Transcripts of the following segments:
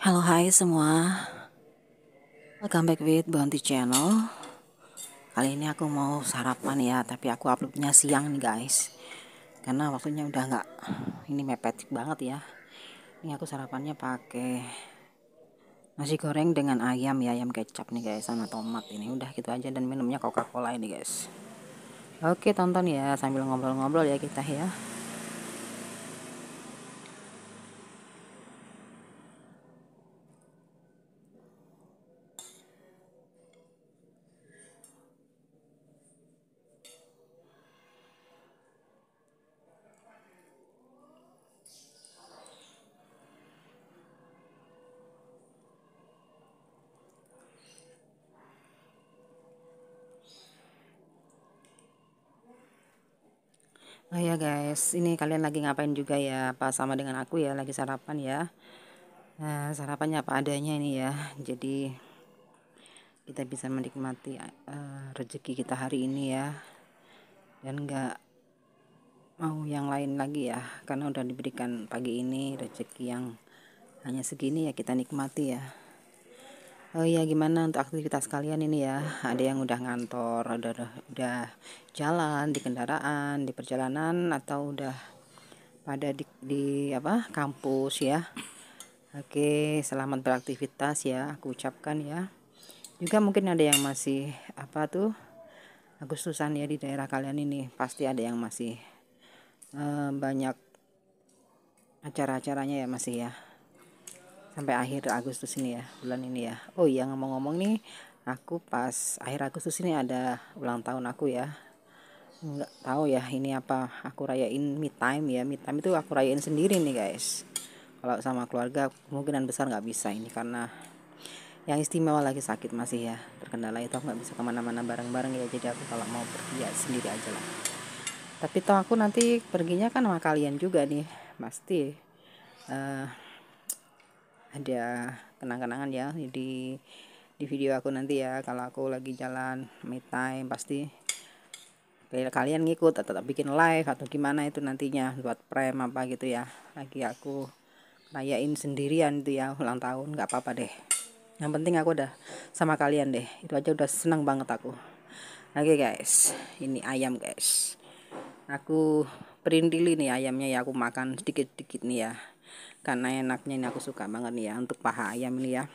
Halo hai semua Welcome back with Bounty Channel Kali ini aku mau sarapan ya Tapi aku uploadnya siang nih guys Karena waktunya udah gak Ini mepet banget ya Ini aku sarapannya pakai Nasi goreng dengan ayam ya Ayam kecap nih guys sama tomat ini Udah gitu aja dan minumnya coca cola ini guys Oke tonton ya sambil ngobrol-ngobrol ya kita ya Oh ya guys, ini kalian lagi ngapain juga ya? Apa sama dengan aku ya? Lagi sarapan ya? Nah, sarapannya apa adanya ini ya. Jadi kita bisa menikmati uh, rezeki kita hari ini ya. Dan nggak mau yang lain lagi ya, karena udah diberikan pagi ini rezeki yang hanya segini ya kita nikmati ya. Oh iya gimana untuk aktivitas kalian ini ya? Ada yang udah ngantor, udah udah, udah jalan di kendaraan, di perjalanan atau udah pada di, di apa? kampus ya. Oke, selamat beraktivitas ya. Aku ucapkan ya. Juga mungkin ada yang masih apa tuh? Agustusan ya di daerah kalian ini pasti ada yang masih eh, banyak acara-acaranya ya masih ya sampai akhir Agustus ini ya bulan ini ya oh iya ngomong-ngomong nih aku pas akhir Agustus ini ada ulang tahun aku ya nggak tahu ya ini apa aku rayain me time ya me time itu aku rayain sendiri nih guys kalau sama keluarga kemungkinan besar nggak bisa ini karena yang istimewa lagi sakit masih ya terkendala itu aku nggak bisa kemana-mana bareng-bareng ya jadi aku kalau mau pergi ya sendiri aja lah tapi toh aku nanti perginya kan sama kalian juga nih pasti uh, ada kenang-kenangan ya di di video aku nanti ya kalau aku lagi jalan me time pasti kalian ngikut atau bikin live atau gimana itu nantinya buat prem apa gitu ya lagi aku rayain sendirian itu ya ulang tahun nggak apa-apa deh yang penting aku udah sama kalian deh itu aja udah senang banget aku oke okay, guys ini ayam guys aku perintili nih ayamnya ya aku makan sedikit-sedikit nih ya karena enaknya ini aku suka banget nih ya untuk paha ayam ini ya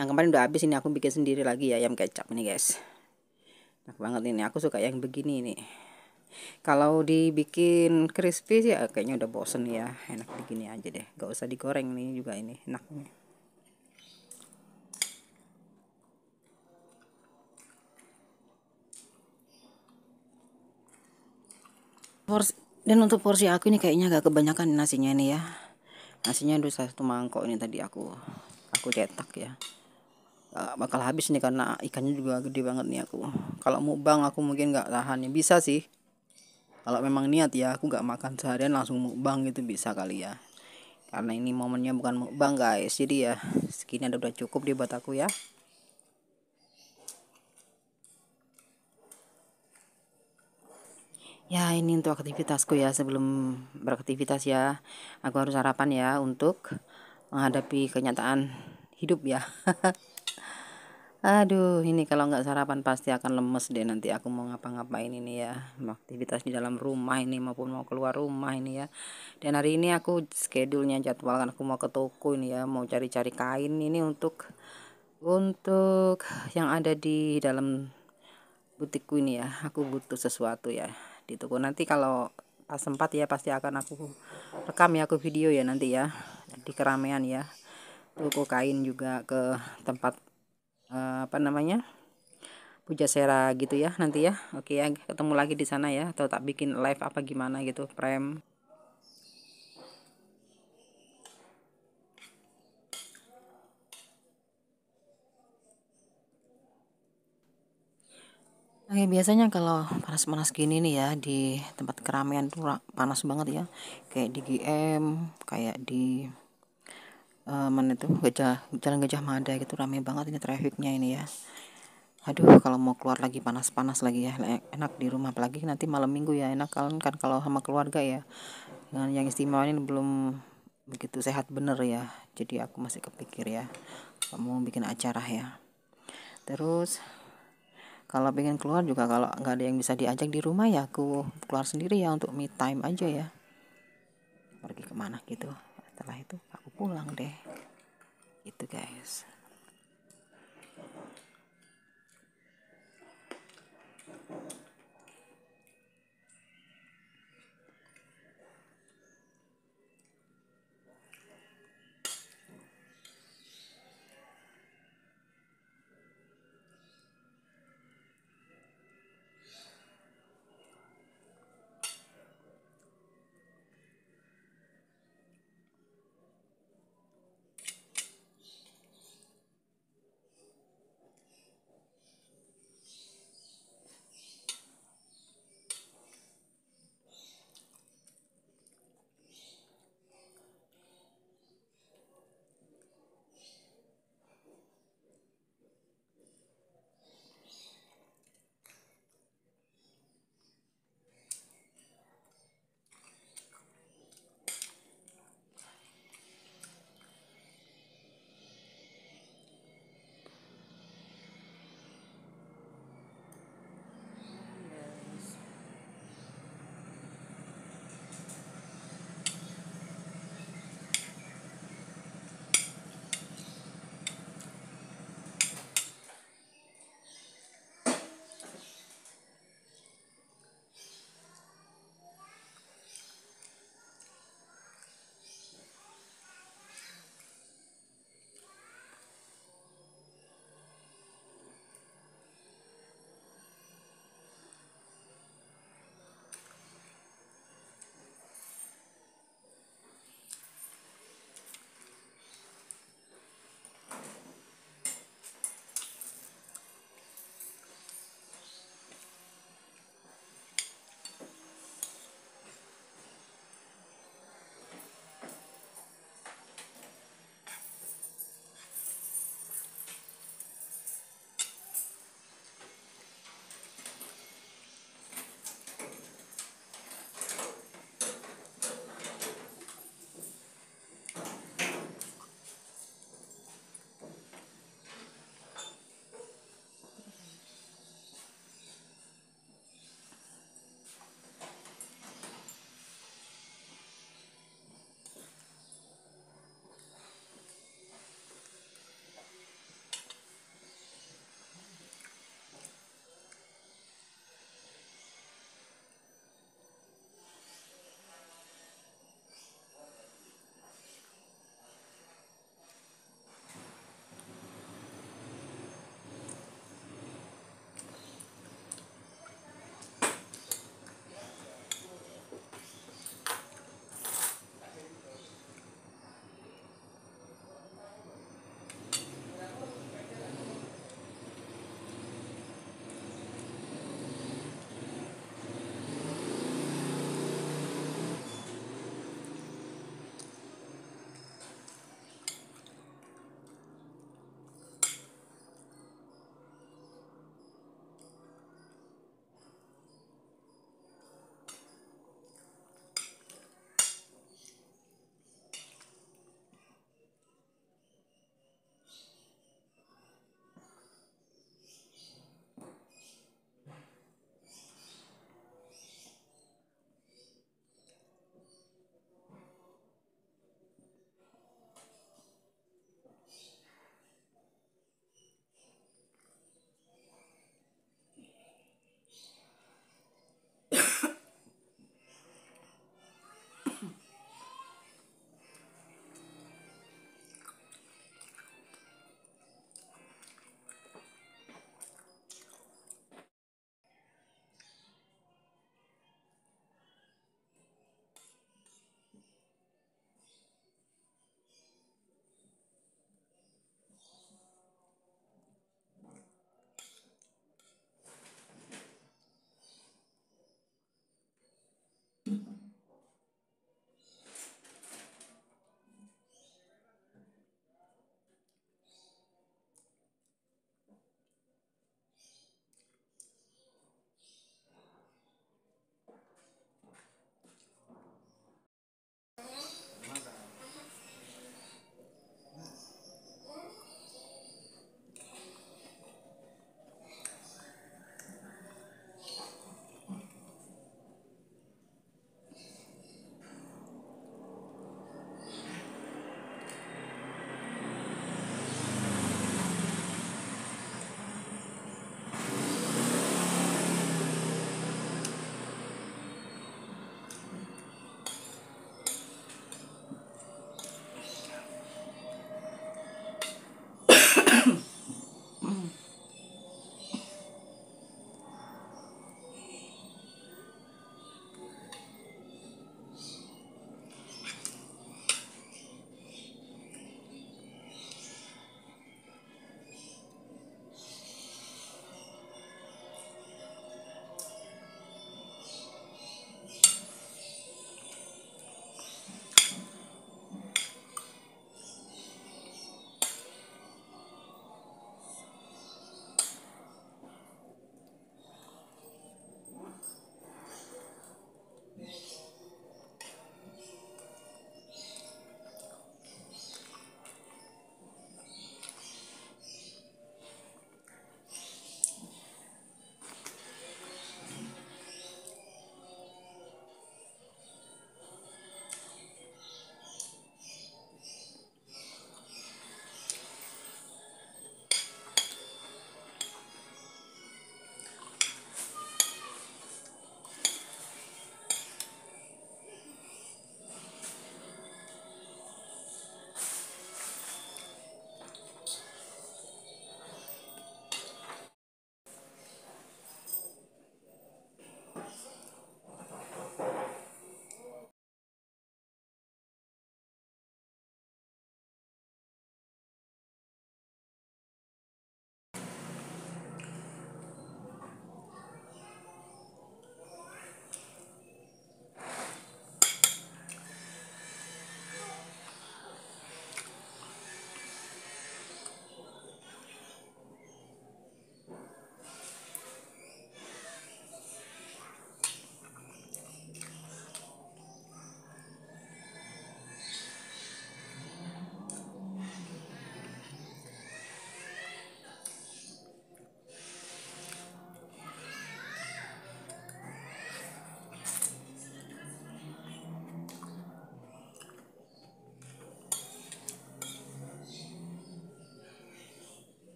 yang kemarin udah habis ini aku bikin sendiri lagi ya ayam kecap ini guys enak banget ini aku suka yang begini nih kalau dibikin crispy sih eh, kayaknya udah bosen ya enak begini aja deh gak usah digoreng nih juga ini enaknya Porsi, dan untuk porsi aku ini kayaknya agak kebanyakan nasinya ini ya. Nasinya udah satu mangkok ini tadi aku aku cetak ya. Gak bakal habis nih karena ikannya juga gede banget nih aku. Kalau mukbang aku mungkin nggak tahan ya. Bisa sih. Kalau memang niat ya aku nggak makan seharian langsung mukbang gitu bisa kali ya. Karena ini momennya bukan mukbang guys. Jadi ya segini ada udah cukup di buat aku ya. Ya, ini untuk aktivitasku ya sebelum beraktivitas ya. Aku harus sarapan ya untuk menghadapi kenyataan hidup ya. Aduh, ini kalau nggak sarapan pasti akan lemes deh nanti aku mau ngapa-ngapain ini ya. Aktivitas di dalam rumah ini maupun mau keluar rumah ini ya. Dan hari ini aku schedule-nya jadwalkan aku mau ke toko ini ya, mau cari-cari kain ini untuk untuk yang ada di dalam butikku ini ya. Aku butuh sesuatu ya di gitu. toko nanti kalau pas sempat ya pasti akan aku rekam ya aku video ya nanti ya di keramaian ya toko kain juga ke tempat uh, apa namanya puja sera gitu ya nanti ya oke ya ketemu lagi di sana ya atau tak bikin live apa gimana gitu Prem Oke, biasanya kalau panas-panas gini nih ya di tempat keramaian tuh panas banget ya. Kayak di GM, kayak di uh, mana itu gajah jalan gajah mada gitu rame banget ini trafficnya ini ya. Aduh, kalau mau keluar lagi panas-panas lagi ya enak di rumah apalagi nanti malam minggu ya enak kalian kan kalau sama keluarga ya. Dengan yang istimewa ini belum begitu sehat bener ya. Jadi aku masih kepikir ya. mau bikin acara ya. Terus kalau pengen keluar juga kalau nggak ada yang bisa diajak di rumah ya aku keluar sendiri ya untuk me time aja ya pergi kemana gitu setelah itu aku pulang deh itu guys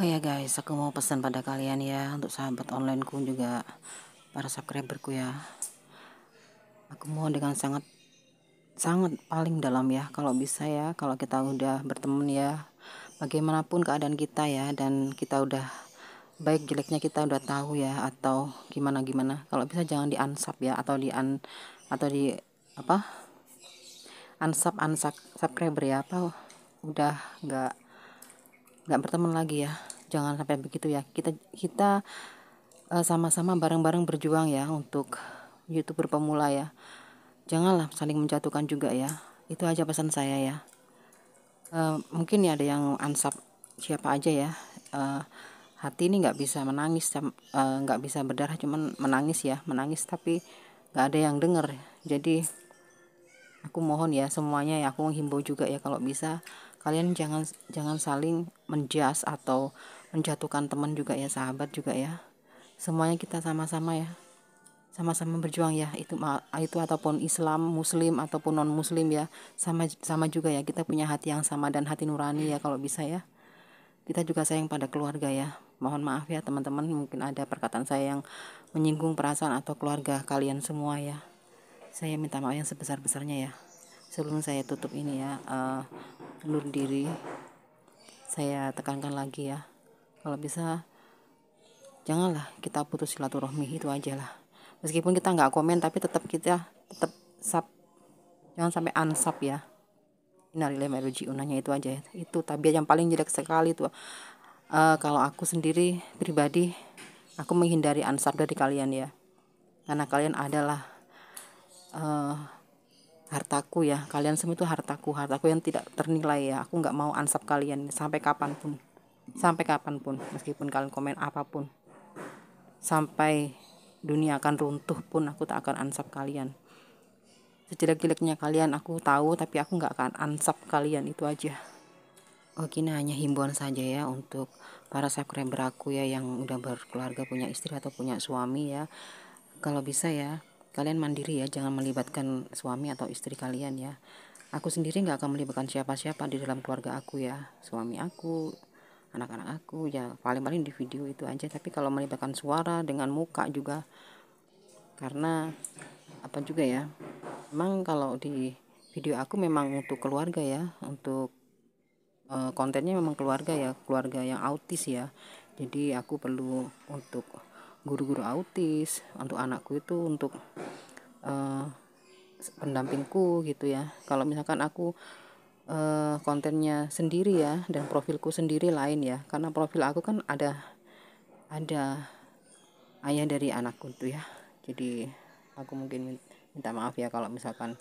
Oh ya guys, aku mau pesan pada kalian ya untuk sahabat onlineku juga para subscriberku ya. Aku mohon dengan sangat sangat paling dalam ya kalau bisa ya kalau kita udah berteman ya bagaimanapun keadaan kita ya dan kita udah baik jeleknya kita udah tahu ya atau gimana gimana kalau bisa jangan di unsub ya atau di un atau di apa unsub unsub subscriber ya apa udah nggak nggak berteman lagi ya jangan sampai begitu ya kita kita eh, sama-sama bareng-bareng berjuang ya untuk youtuber pemula ya janganlah saling menjatuhkan juga ya itu aja pesan saya ya uh, mungkin ya ada yang ansap siapa aja ya uh, hati ini nggak bisa menangis nggak uh, bisa berdarah cuman menangis ya menangis tapi nggak ada yang denger jadi aku mohon ya semuanya ya aku menghimbau juga ya kalau bisa kalian jangan jangan saling menjas atau menjatuhkan teman juga ya sahabat juga ya semuanya kita sama-sama ya sama-sama berjuang ya itu itu ataupun Islam Muslim ataupun non Muslim ya sama sama juga ya kita punya hati yang sama dan hati nurani ya kalau bisa ya kita juga sayang pada keluarga ya mohon maaf ya teman-teman mungkin ada perkataan saya yang menyinggung perasaan atau keluarga kalian semua ya saya minta maaf yang sebesar besarnya ya sebelum saya tutup ini ya uh, diri saya tekankan lagi ya kalau bisa janganlah kita putus silaturahmi itu aja lah meskipun kita nggak komen tapi tetap kita tetap sub jangan sampai unsub ya inarilah meruji unanya itu aja itu tabiat yang paling jelek sekali tuh uh, kalau aku sendiri pribadi aku menghindari ansap dari kalian ya karena kalian adalah uh, hartaku ya kalian semua itu hartaku hartaku yang tidak ternilai ya aku nggak mau ansap kalian sampai kapanpun sampai kapanpun meskipun kalian komen apapun sampai dunia akan runtuh pun aku tak akan ansap kalian sejelek-jeleknya kalian aku tahu tapi aku nggak akan ansap kalian itu aja Oke, nah hanya himbauan saja ya untuk para subscriber aku ya yang udah berkeluarga punya istri atau punya suami ya. Kalau bisa ya, kalian mandiri ya, jangan melibatkan suami atau istri kalian ya. Aku sendiri nggak akan melibatkan siapa-siapa di dalam keluarga aku ya, suami aku, anak-anak aku ya paling-paling di video itu aja tapi kalau melibatkan suara dengan muka juga karena apa juga ya memang kalau di video aku memang untuk keluarga ya untuk e, kontennya memang keluarga ya keluarga yang autis ya jadi aku perlu untuk guru-guru autis untuk anakku itu untuk e, pendampingku gitu ya kalau misalkan aku uh, kontennya sendiri ya dan profilku sendiri lain ya karena profil aku kan ada ada ayah dari anakku tuh ya jadi aku mungkin minta maaf ya kalau misalkan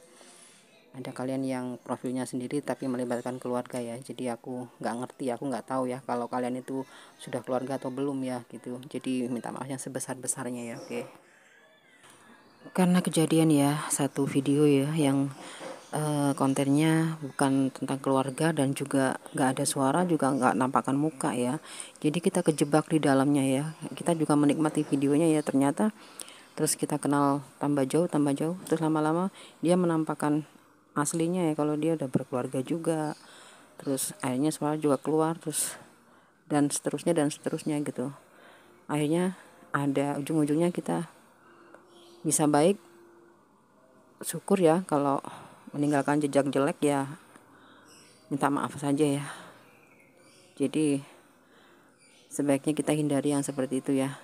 ada kalian yang profilnya sendiri tapi melibatkan keluarga ya jadi aku nggak ngerti aku nggak tahu ya kalau kalian itu sudah keluarga atau belum ya gitu jadi minta maaf yang sebesar besarnya ya oke okay. karena kejadian ya satu video ya yang Eh, kontennya bukan tentang keluarga dan juga nggak ada suara juga nggak nampakkan muka ya jadi kita kejebak di dalamnya ya kita juga menikmati videonya ya ternyata terus kita kenal tambah jauh tambah jauh terus lama-lama dia menampakkan aslinya ya kalau dia udah berkeluarga juga terus akhirnya suara juga keluar terus dan seterusnya dan seterusnya gitu akhirnya ada ujung-ujungnya kita bisa baik syukur ya kalau meninggalkan jejak jelek ya minta maaf saja ya jadi sebaiknya kita hindari yang seperti itu ya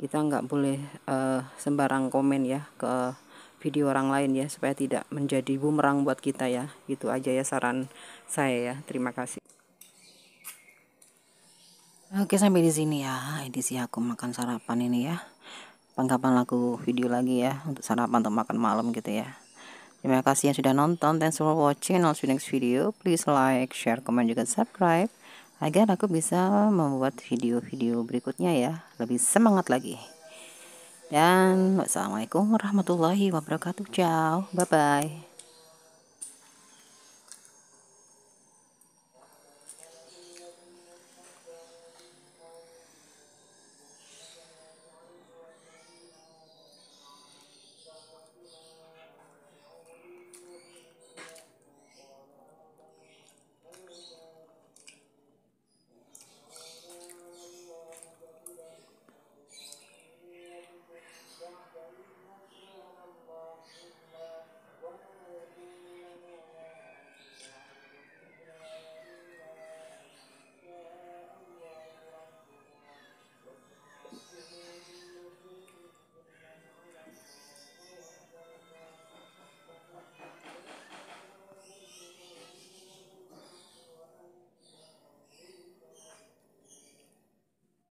kita nggak boleh uh, sembarang komen ya ke video orang lain ya supaya tidak menjadi bumerang buat kita ya gitu aja ya saran saya ya terima kasih oke sampai di sini ya edisi aku makan sarapan ini ya pangkapan lagu video lagi ya untuk sarapan atau makan malam gitu ya Terima kasih yang sudah nonton. Thanks for watching. I'll see you next video. Please like, share, comment, juga subscribe. Agar aku bisa membuat video-video berikutnya ya. Lebih semangat lagi. Dan wassalamualaikum warahmatullahi wabarakatuh. Ciao. Bye-bye.